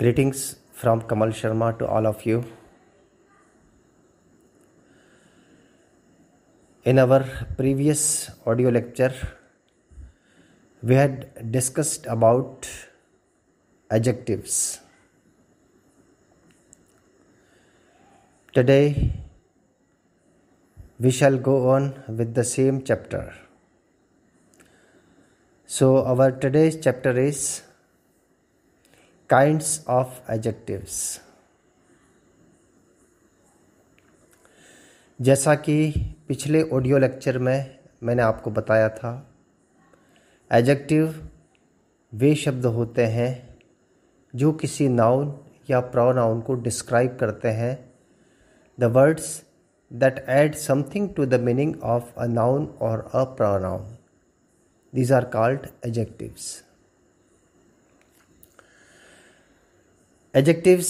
Greetings from Kamal Sharma to all of you. In our previous audio lecture, we had discussed about adjectives. Today, we shall go on with the same chapter. So, our today's chapter is kinds of adjectives जैसा कि पिछले audio lecture में मैंने आपको बताया था adjective वे शब्द होते हैं जो किसी नाउन या प्रोनाउन को डिस्क्राइब करते हैं the words that add something to the meaning of a noun और a pronoun these are called adjectives adjectives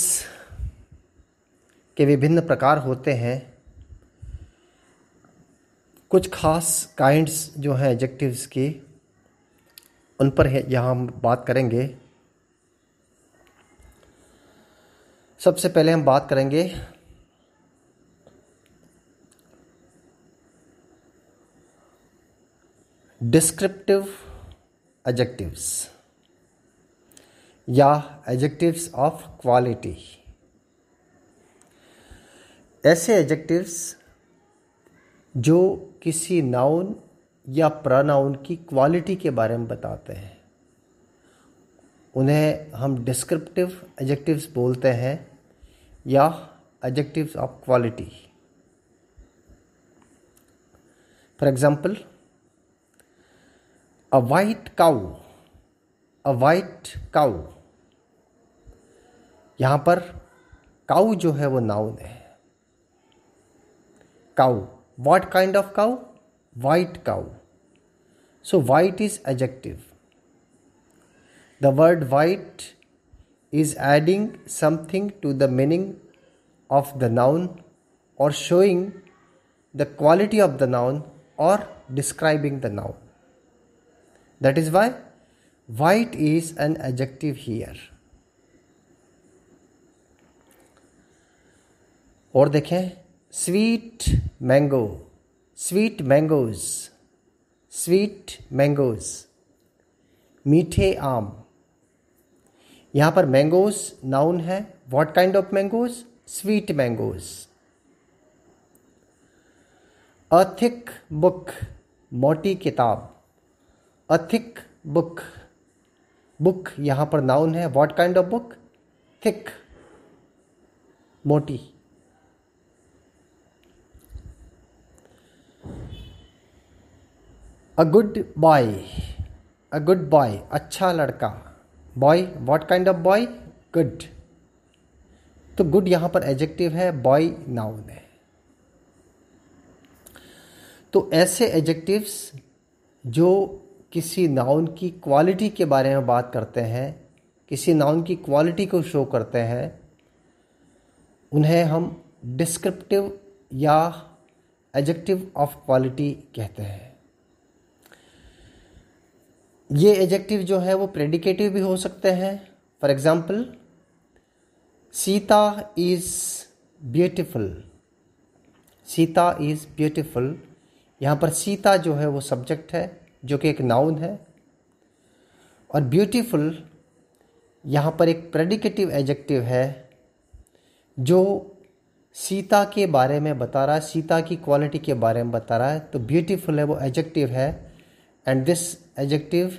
के विभिन्न प्रकार होते हैं कुछ खास काइंड्स जो हैं एडजेक्टिव्स की उन पर यहाँ हम बात करेंगे सबसे पहले हम बात करेंगे डिस्क्रिप्टिव एडजेक्टिव्स या एडजेक्टिव्स ऑफ क्वालिटी ऐसे एडजेक्टिव्स जो किसी नाउन या प्रनाउन की क्वालिटी के बारे में बताते हैं उन्हें हम डिस्क्रिप्टिव एडजेक्टिव्स बोलते हैं या adjectives of quality for example a white cow a white cow यहाँ पर काउ जो है वो नाउन है cow what kind of cow white cow so white is adjective the word white is adding something to the meaning of the noun और showing the quality of the noun और describing the noun that is why white is an adjective here और देखें sweet mango sweet mangoes sweet mangoes मीठे आम यहाँ पर mangoes noun है what kind of mangoes sweet mangoes a thick book मोटी किताब अ थिक बुक बुक यहाँ पर नाउन है what kind of book thick मोटी a good boy a good boy अच्छा लड़का boy what kind of boy good तो गुड यहाँ पर एडजेक्टिव है बॉय नाउन है तो ऐसे एडजेक्टिव्स जो किसी नाउन की क्वालिटी के बारे में बात करते हैं किसी नाउन की क्वालिटी को शो करते हैं उन्हें हम डिस्क्रिप्टिव या एडजेक्टिव ऑफ क्वालिटी कहते हैं ये एजेक्टिव जो है वो प्रेडिकेटिव भी हो सकते हैं for example Sita is beautiful Sita is beautiful यहाँ पर सीता जो है वो सब्जेक्ट है जो कि एक नाउन है और ब्यूटिफुल यहाँ पर एक प्रेडिकेटिव एजेक्टिव है जो सीता के बारे में बता रहा है सीता की क्वालिटी के बारे में बता रहा है तो ब्यूटीफुल है वो एजेक्टिव है and this adjective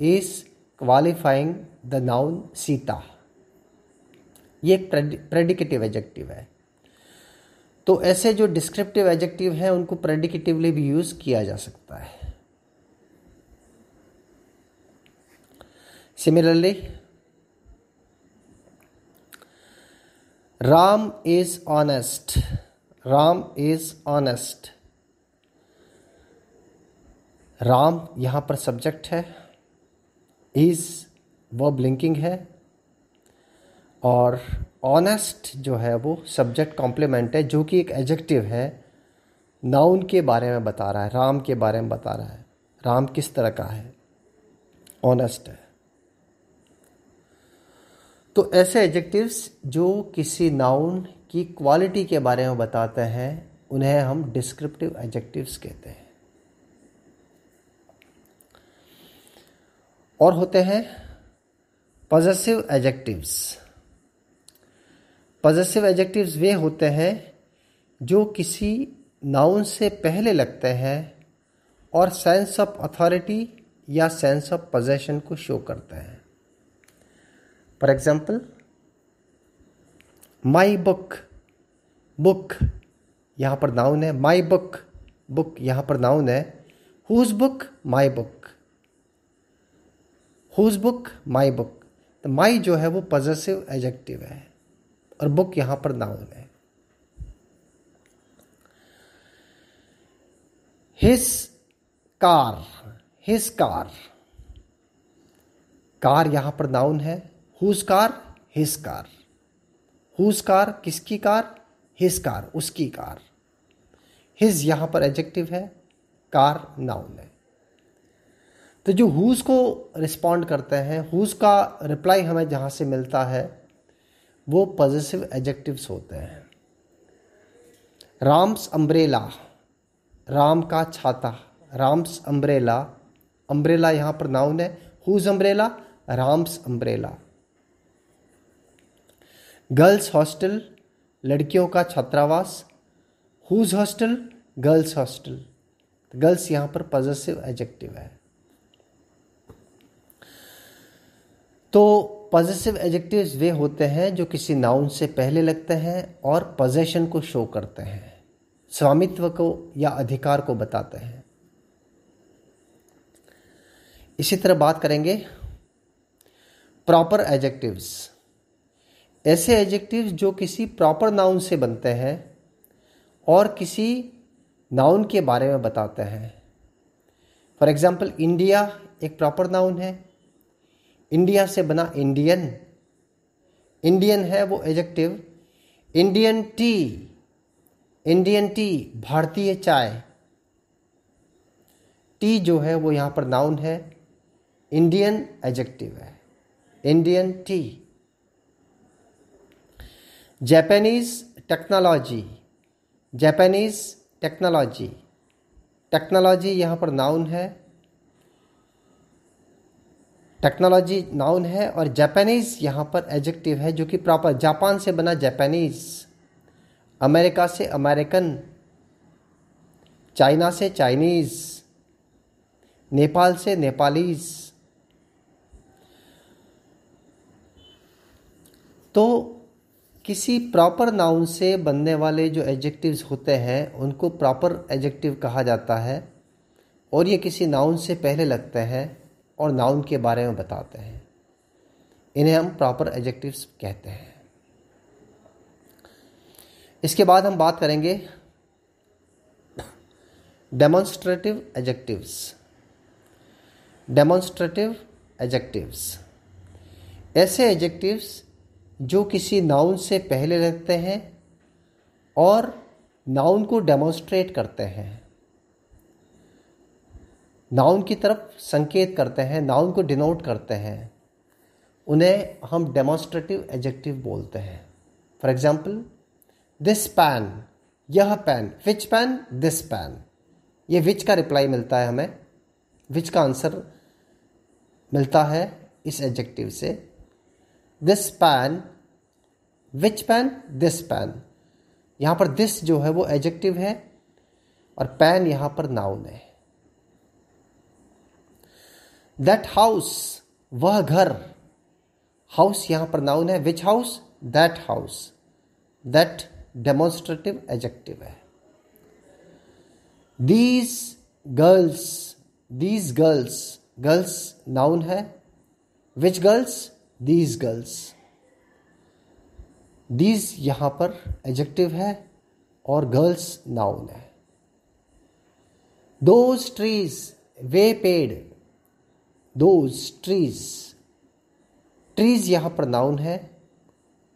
is qualifying the noun Sita ये एक प्रेडिकेटिव एजेक्टिव है तो ऐसे जो डिस्क्रिप्टिव एजेक्टिव हैं उनको प्रेडिकेटिवली भी यूज किया जा सकता है similarly Ram is honest Ram is honest Ram यहां पर सब्जेक्ट है इज वो ब्लिंकिंग है और ऑनेस्ट जो है वो सब्जेक्ट कॉम्प्लीमेंट है जो कि एक एडजेक्टिव है नाउन के बारे में बता रहा है राम के बारे में बता रहा है राम किस तरह का है ऑनेस्ट है तो ऐसे एडजेक्टिव्स जो किसी नाउन की क्वालिटी के बारे में बताते हैं उन्हें हम डिस्क्रिप्टिव एडजेक्टिव्स कहते हैं और होते हैं पॉजिटिव एडजेक्टिव्स पॉजिटिव एडजेक्टिव्स वे होते हैं जो किसी नाउन से पहले लगते हैं और सेंस ऑफ अथॉरिटी या सेंस ऑफ पोजेशन को शो करते हैं for example my book book यहाँ पर नाउन है माई बुक बुक यहाँ पर नाउन है whose book my book whose book my book तो माई जो है वो पॉजिटिव एजेक्टिव है और बुक यहां पर नाउन है his car his car car यहां पर नाउन है whose car his car whose car किसकी कार हिस कार उसकी कार हिज यहां पर एडजेक्टिव है कार नाउन है तो जो हुज को रिस्पॉन्ड करते हैं हुज का रिप्लाई हमें जहाँ से मिलता है वो पॉजिटिव एडजेक्टिव्स होते हैं राम्स अम्ब्रेला राम का छाता राम्स अम्ब्रेला अम्ब्रेला यहाँ पर नाउन है whose umbrella Ram's umbrella girls hostel लड़कियों का छात्रावास whose hostel girls hostel girls यहाँ पर पॉजिटिव एडजेक्टिव है तो पॉजिटिव एडजेक्टिव्स वे होते हैं जो किसी नाउन से पहले लगते हैं और पोजेशन को शो करते हैं स्वामित्व को या अधिकार को बताते हैं इसी तरह बात करेंगे प्रॉपर एडजेक्टिव्स ऐसे एडजेक्टिव्स जो किसी प्रॉपर नाउन से बनते हैं और किसी नाउन के बारे में बताते हैं फॉर एग्जाम्पल इंडिया एक प्रॉपर नाउन है इंडिया से बना इंडियन इंडियन है वो adjective Indian tea Indian tea भारतीय चाय टी जो है वो यहाँ पर नाउन है इंडियन एजेक्टिव है Indian tea Japanese technology Japanese technology technology यहाँ पर नाउन है टेक्नोलॉजी नाउन है और जापानीज़ यहाँ पर एडजेक्टिव है जो कि प्रॉपर जापान से बना जापानीज़ अमेरिका से अमेरिकन चाइना से चाइनीज़ नेपाल से नेपालीज़ तो किसी प्रॉपर नाउन से बनने वाले जो एडजेक्टिव्स होते हैं उनको प्रॉपर एडजेक्टिव कहा जाता है और ये किसी नाउन से पहले लगते हैं और नाउन के बारे में बताते हैं इन्हें हम प्रॉपर एडजेक्टिव्स कहते हैं इसके बाद हम बात करेंगे डेमोन्स्ट्रेटिव एडजेक्टिव्स डेमोन्स्ट्रेटिव एडजेक्टिव्स ऐसे एडजेक्टिव्स जो किसी नाउन से पहले रहते हैं और नाउन को डेमोन्स्ट्रेट करते हैं नाउन की तरफ संकेत करते हैं नाउन को डिनोट करते हैं उन्हें हम डेमोस्ट्रेटिव एजेक्टिव बोलते हैं फॉर एग्जाम्पल दिस पैन यह pen which pen this pen ये विच का रिप्लाई मिलता है हमें विच का आंसर मिलता है इस एडजेक्टिव से this pen which pen this pen यहाँ पर दिस जो है वो एडजेक्टिव है और पैन यहाँ पर नाउन है दैट हाउस वह घर हाउस यहां पर नाउन है which house that house that demonstrative adjective है these girls these girls girls noun है which girls these girls these यहां पर एजेक्टिव है और गर्ल्स नाउन है दोज ट्रीज वे पेड़ दोज ट्रीज ट्रीज यहाँ पर नाउन है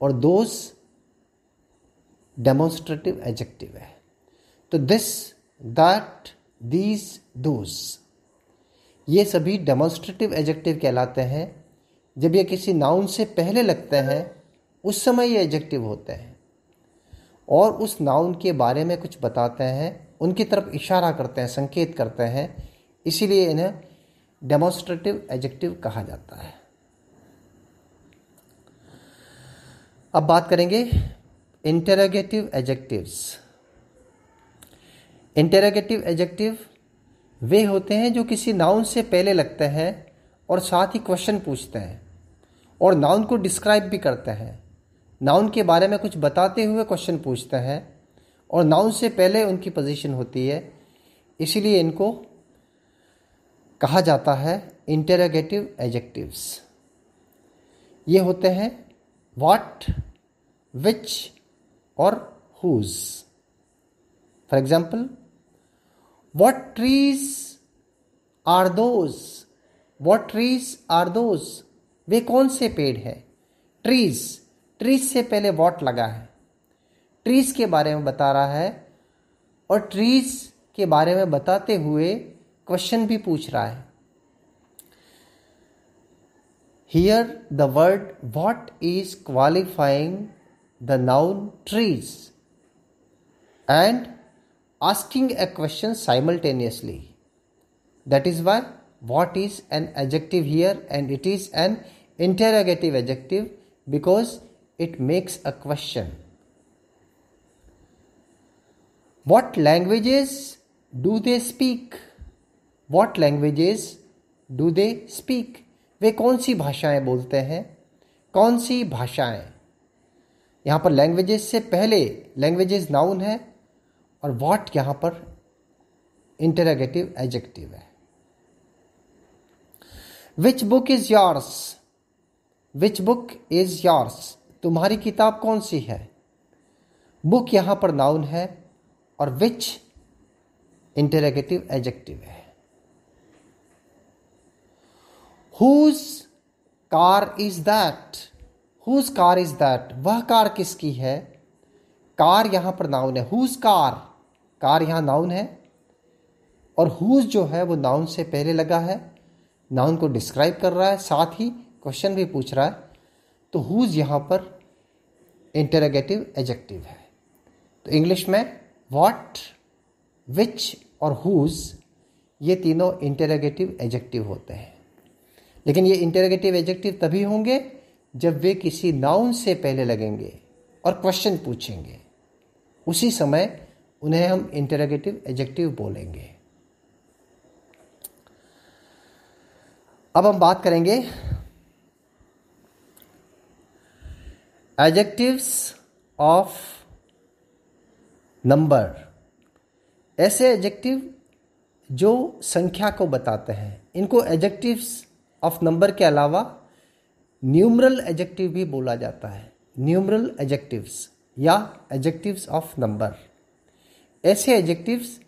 और दोज डेमोन्स्ट्रेटिव एजेक्टिव है तो दिस दैट दीज दोज ये सभी डेमोन्स्ट्रेटिव एजेक्टिव कहलाते हैं जब ये किसी नाउन से पहले लगते हैं उस समय ये एजेक्टिव होते हैं और उस नाउन के बारे में कुछ बताते हैं उनकी तरफ इशारा करते हैं संकेत करते हैं इसीलिए इन्हें डेमोस्ट्रेटिव एजेक्टिव कहा जाता है अब बात करेंगे इंटेरोगेटिव एजेक्टिव इंटेरोगेटिव एजेक्टिव वे होते हैं जो किसी नाउन से पहले लगते हैं और साथ ही क्वेश्चन पूछते हैं और नाउन को डिस्क्राइब भी करते हैं नाउन के बारे में कुछ बताते हुए क्वेश्चन पूछते हैं और नाउन से पहले उनकी पोजीशन होती है इसीलिए इनको कहा जाता है इंटेरोगेटिव एजेक्टिव्स ये होते हैं वॉट विच और whose for example what trees are those what trees are those वे कौन से पेड़ है ट्रीज ट्रीज से पहले वॉट लगा है ट्रीज के बारे में बता रहा है और ट्रीज के बारे में बताते हुए क्वेश्चन भी पूछ रहा है here the word what is qualifying the noun trees and asking a question simultaneously that is why what is an adjective here and it is an interrogative adjective because it makes a question what languages do they speak what languages do they speak वे कौन सी भाषाएं बोलते हैं कौन सी भाषाएं यहाँ पर लैंग्वेजेस से पहले लैंग्वेजेस नाउन है और वॉट यहाँ पर इंटरगेटिव एजेक्टिव है which book is yours which book is yours तुम्हारी किताब कौन सी है बुक यहाँ पर नाउन है और विच इंटरेगेटिव एजेक्टिव है whose car is that whose car is that वह कार किसकी है कार यहाँ पर नाउन है हुज कार कार यहाँ नाउन है और हुज जो है वो नाउन से पहले लगा है नाउन को डिस्क्राइब कर रहा है साथ ही क्वेश्चन भी पूछ रहा है तो हुज यहाँ पर इंटरगेटिव एजेक्टिव है तो इंग्लिश में वॉट विच और हुज ये तीनों इंटरगेटिव एजेक्टिव होते हैं लेकिन ये इंटरगेटिव एजेक्टिव तभी होंगे जब वे किसी नाउन से पहले लगेंगे और क्वेश्चन पूछेंगे उसी समय उन्हें हम इंटरगेटिव एजेक्टिव बोलेंगे अब हम बात करेंगे एजेक्टिव्स ऑफ नंबर ऐसे एजेक्टिव जो संख्या को बताते हैं इनको एजेक्टिव्स ऑफ नंबर के अलावा न्यूमरल एजेक्टिव भी बोला जाता है न्यूमरल एजेक्टिव्स या एजेक्टिव्स ऑफ नंबर ऐसे एजेक्टिव्स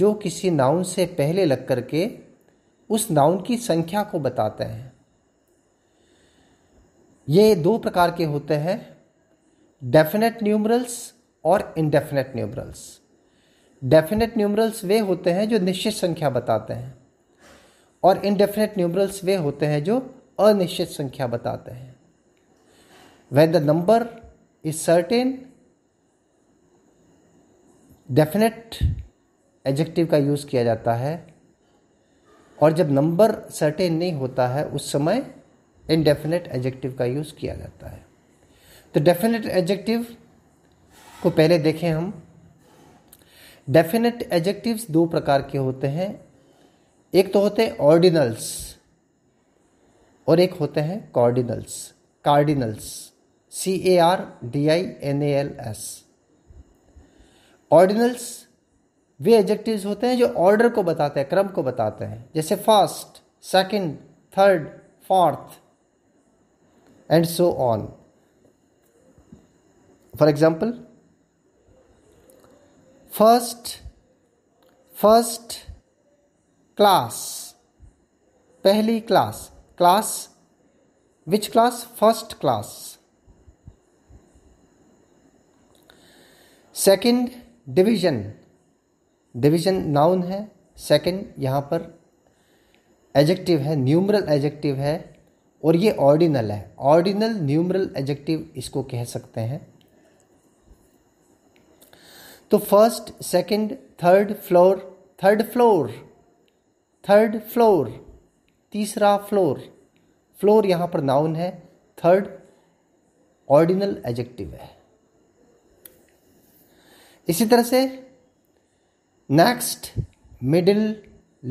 जो किसी नाउन से पहले लग कर के उस नाउन की संख्या को बताते हैं ये दो प्रकार के होते हैं डेफिनेट न्यूमरल्स और इनडेफिनेट न्यूमरल्स डेफिनेट न्यूमरल्स वे होते हैं जो निश्चित संख्या बताते हैं और इनडेफिनेट न्यूमरल्स वे होते हैं जो अनिश्चित संख्या बताते हैं when the number is certain definite adjective का यूज़ किया जाता है और जब नंबर सर्टेन नहीं होता है उस समय इनडेफिनेट एडजेक्टिव का यूज़ किया जाता है तो डेफिनेट एडजेक्टिव को पहले देखें हम डेफिनेट एडजेक्टिव्स दो प्रकार के होते हैं एक तो होते हैं ऑर्डिनल्स और एक होते हैं cardinals cardinals C A R D I N A L S ordinals वे एडजेक्टिव्स होते हैं जो ऑर्डर को बताते हैं क्रम को बताते हैं जैसे first second third fourth and so on for example first first class पहली class class which class first class second division division noun है सेकंड यहां पर एजेक्टिव है न्यूमरल एजेक्टिव है और ये ऑर्डिनल है ऑर्डिनल न्यूमरल एजेक्टिव इसको कह सकते हैं तो first second third floor third floor third floor तीसरा फ्लोर फ्लोर यहां पर नाउन है थर्ड ऑर्डिनल एजेक्टिव है इसी तरह से नेक्स्ट मिडिल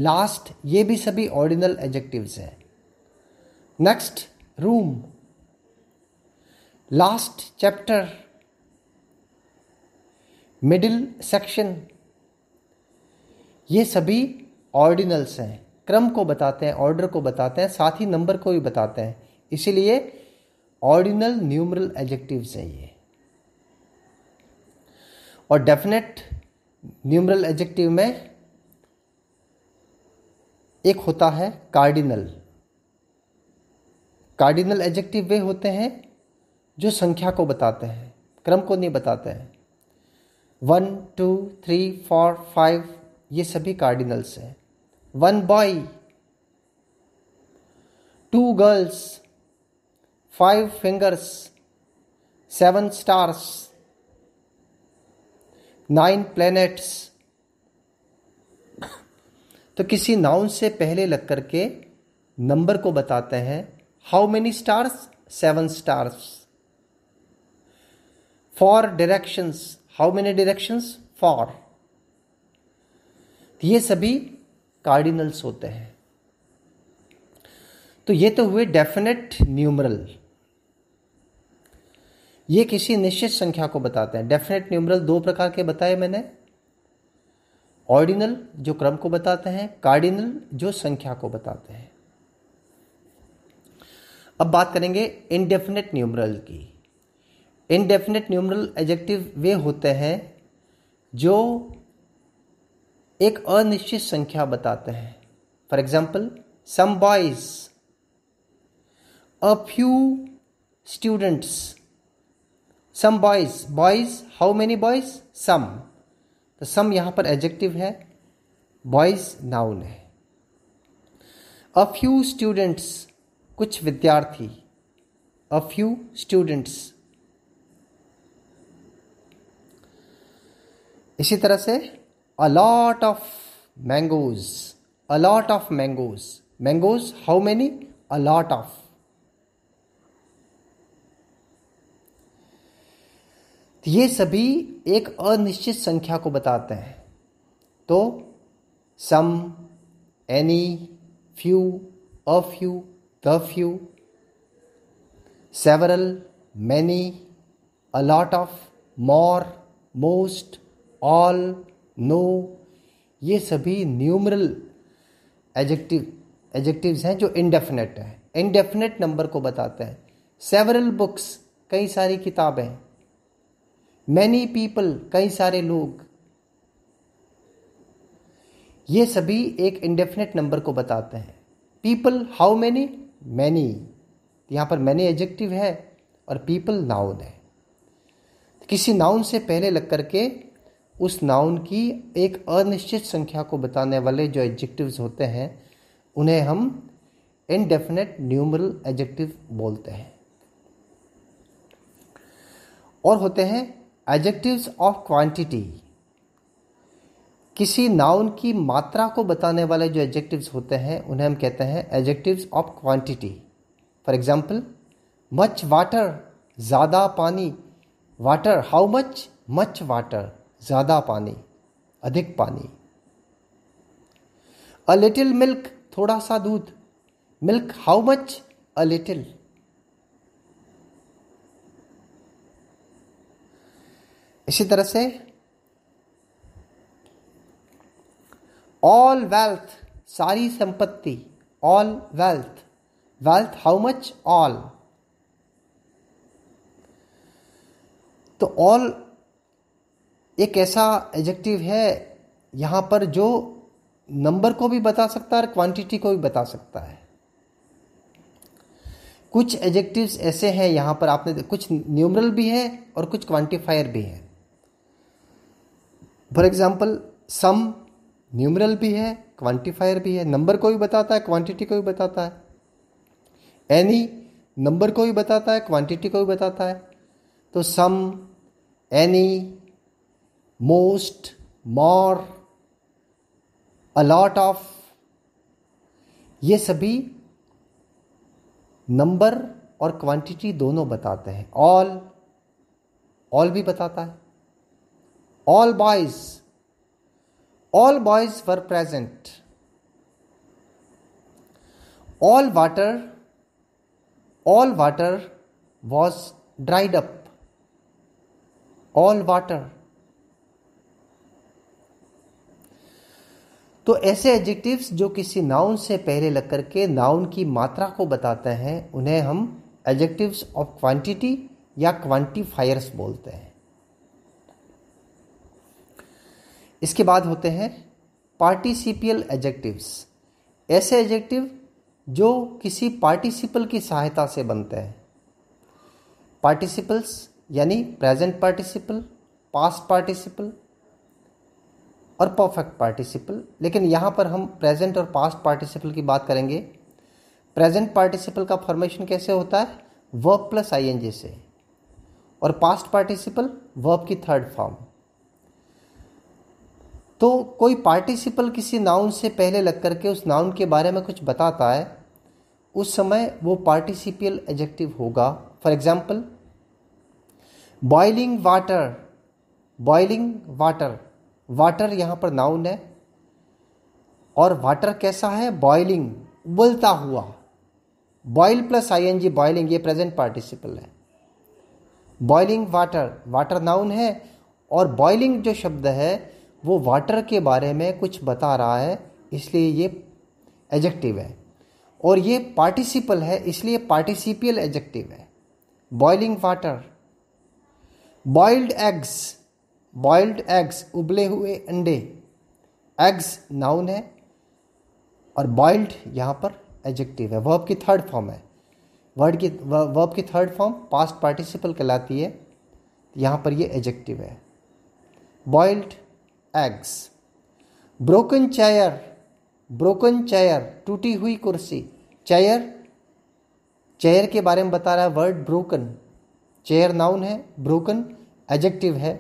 लास्ट ये भी सभी ऑर्डिनल एजेक्टिव्स हैं next room last chapter middle section ये सभी ऑर्डिनल्स हैं क्रम को बताते हैं ऑर्डर को बताते हैं साथ ही नंबर को भी बताते हैं इसीलिए ऑर्डिनल न्यूमरल एडजेक्टिव्स हैं ये और डेफिनेट न्यूमरल एडजेक्टिव में एक होता है कार्डिनल कार्डिनल एडजेक्टिव वे होते हैं जो संख्या को बताते हैं क्रम को नहीं बताते हैं one two three four five ये सभी कार्डिनल्स हैं one boy two girls five fingers seven stars nine planets तो किसी नाउन से पहले लग करके नंबर को बताते हैं how many stars seven stars four directions how many directions four ये सभी कार्डिनल्स होते हैं तो ये तो हुए डेफिनेट न्यूमरल ये किसी निश्चित संख्या को बताते हैं डेफिनेट न्यूमरल दो प्रकार के बताए मैंने ऑर्डिनल जो क्रम को बताते हैं कार्डिनल जो संख्या को बताते हैं अब बात करेंगे इनडेफिनेट न्यूमरल की इनडेफिनेट न्यूमरल एजेक्टिव वे होते हैं जो एक अनिश्चित संख्या बताते हैं for example some boys a few students some boys boys how many boys some तो सम यहां पर एडजेक्टिव है बॉयज नाउन है अ फ्यू स्टूडेंट्स कुछ विद्यार्थी अ फ्यू स्टूडेंट्स इसी तरह से a lot of mangoes a lot of mangoes mangoes how many a lot of ये सभी एक अनिश्चित संख्या को बताते हैं तो some any few a few the few several many a lot of more most all no ये सभी न्यूमरल एजेक्टिव एजेक्टिव्स हैं जो इनडेफिनेट हैं इनडेफिनेट नंबर को बताते हैं सेवरल बुक्स कई सारी किताबें मैनी पीपल कई सारे लोग ये सभी एक इंडेफिनेट नंबर को बताते हैं पीपल हाउ मैनी मैनी यहां पर मैनी एजेक्टिव है और पीपल नाउन है किसी नाउन से पहले लग करके उस नाउन की एक अनिश्चित संख्या को बताने वाले जो एडजेक्टिव्स होते हैं उन्हें हम इनडेफिनेट न्यूमरल एडजेक्टिव बोलते हैं और होते हैं एडजेक्टिव्स ऑफ क्वांटिटी किसी नाउन की मात्रा को बताने वाले जो एडजेक्टिव्स होते हैं उन्हें हम कहते हैं adjectives of quantity for example much water ज़्यादा पानी water how much much water ज़्यादा पानी अधिक पानी अ लिटिल मिल्क थोड़ा सा दूध milk how much a little इसी तरह से ऑल वेल्थ सारी संपत्ति all wealth wealth how much all तो ऑल एक ऐसा एडजेक्टिव है यहाँ पर जो नंबर को भी बता सकता है और क्वांटिटी को भी बता सकता है कुछ एडजेक्टिव्स ऐसे हैं यहाँ पर आपने कुछ न्यूमरल भी है और कुछ क्वांटिफायर भी है फॉर एग्जाम्पल सम न्यूमरल भी है क्वांटिफायर भी है नंबर को भी बताता है क्वांटिटी को भी बताता है एनी नंबर को भी बताता है क्वांटिटी को भी बताता है तो some any most, more, a lot of ये सभी नंबर और क्वांटिटी दोनों बताते हैं ऑल ऑल भी बताता है all boys all boys were present all water all water was dried up all water तो ऐसे एडजेक्टिव्स जो किसी नाउन से पहले लग कर के नाउन की मात्रा को बताते हैं उन्हें हम एडजेक्टिव्स ऑफ क्वांटिटी या क्वांटिफायर्स बोलते हैं इसके बाद होते हैं पार्टिसिपियल एडजेक्टिव्स ऐसे एडजेक्टिव जो किसी पार्टिसिपल की सहायता से बनते हैं पार्टिसिपल्स यानी प्रेजेंट पार्टिसिपल पास्ट पार्टिसिपल और परफेक्ट पार्टिसिपल लेकिन यहाँ पर हम प्रेजेंट और पास्ट पार्टिसिपल की बात करेंगे प्रेजेंट पार्टिसिपल का फॉर्मेशन कैसे होता है वर्ब प्लस आईएनजी से और पास्ट पार्टिसिपल वर्ब की थर्ड फॉर्म तो कोई पार्टिसिपल किसी नाउन से पहले लग करके उस नाउन के बारे में कुछ बताता है उस समय वो पार्टिसिपियल एजेक्टिव होगा for example boiling water boiling water water यहाँ पर नाउन है और वाटर कैसा है बॉइलिंग उबलता हुआ boil plus I N G boiling ये प्रेजेंट पार्टिसिपल है बॉइलिंग वाटर वाटर नाउन है और बॉइलिंग जो शब्द है वो वाटर के बारे में कुछ बता रहा है इसलिए ये एजेक्टिव है और ये पार्टिसिपल है इसलिए पार्टिसिपियल एजेक्टिव है boiling water boiled eggs boiled eggs उबले हुए अंडे एग्स नाउन है और बॉइल्ड यहाँ पर एडजेक्टिव है वर्ब की थर्ड फॉर्म है वर्ड की वर्ब की थर्ड फॉर्म पास्ट पार्टिसिपल कहलाती है यहाँ पर ये एडजेक्टिव है boiled eggs broken chair broken chair टूटी हुई कुर्सी चेयर चेयर के बारे में बता रहा है वर्ड ब्रोकन चेयर नाउन है ब्रोकन एडजेक्टिव है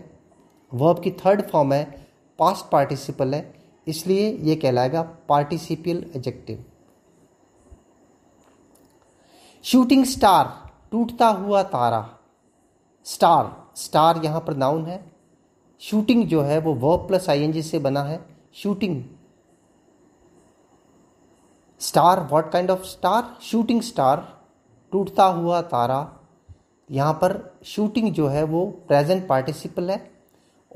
वर्ब की थर्ड फॉर्म है पास्ट पार्टिसिपल है इसलिए ये कहलाएगा पार्टिसिपियल एजेक्टिव शूटिंग स्टार टूटता हुआ तारा स्टार स्टार यहाँ पर नाउन है शूटिंग जो है वो वर्ब प्लस आईएनजी से बना है shooting star what kind of star shooting star टूटता हुआ तारा यहाँ पर शूटिंग जो है वो प्रेजेंट पार्टिसिपल है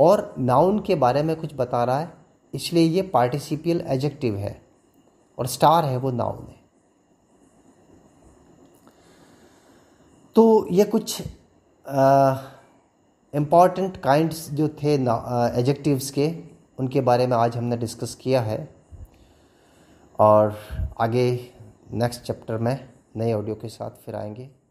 और नाउन के बारे में कुछ बता रहा है इसलिए ये पार्टिसिपियल एजेक्टिव है और स्टार है वो नाउन है तो ये कुछ इम्पॉर्टेंट काइंड्स जो थे एजेक्टिव्स के उनके बारे में आज हमने डिस्कस किया है और आगे नेक्स्ट चैप्टर में नए ऑडियो के साथ फिर आएंगे